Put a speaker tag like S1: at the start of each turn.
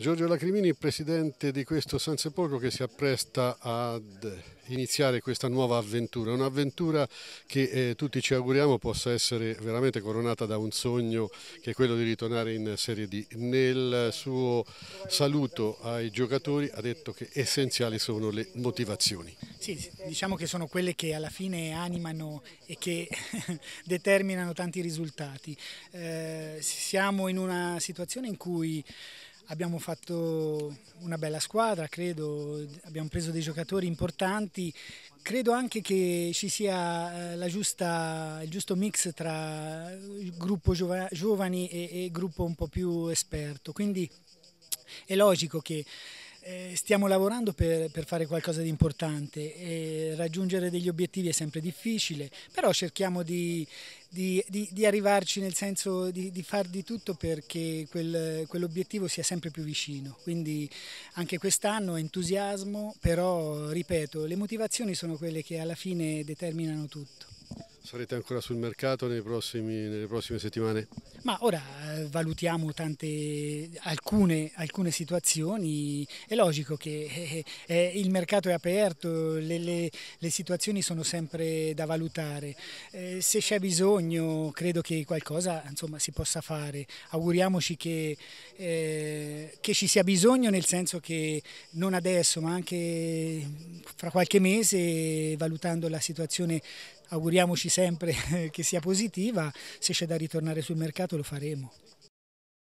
S1: Giorgio Lacrimini, presidente di questo San Sepolcro che si appresta ad iniziare questa nuova avventura, un'avventura che eh, tutti ci auguriamo possa essere veramente coronata da un sogno che è quello di ritornare in Serie D. Nel suo saluto ai giocatori ha detto che essenziali sono le motivazioni.
S2: Sì, diciamo che sono quelle che alla fine animano e che determinano tanti risultati. Eh, siamo in una situazione in cui abbiamo fatto una bella squadra, credo, abbiamo preso dei giocatori importanti, credo anche che ci sia eh, giusta, il giusto mix tra gruppo giovani e, e gruppo un po' più esperto, quindi è logico che eh, stiamo lavorando per, per, fare qualcosa di importante, eh, raggiungere degli obiettivi è sempre difficile, però cerchiamo di, di, di, di arrivarci nel senso di, far di tutto perché quel, quell'obiettivo sia sempre più vicino, quindi anche quest'anno entusiasmo, però ripeto, le motivazioni sono quelle che alla fine determinano tutto
S1: sarete ancora sul mercato nei prossimi, nelle prossime settimane?
S2: Ma ora eh, valutiamo tante, alcune, alcune, situazioni, è logico che eh, eh, eh, il mercato è aperto, le, le, le, situazioni sono sempre da valutare, eh, se c'è bisogno credo che qualcosa insomma, si possa fare, auguriamoci che, eh, che ci sia bisogno nel senso che non adesso ma anche fra qualche mese, valutando la situazione, auguriamoci sempre che sia positiva, se c'è da ritornare sul mercato lo faremo.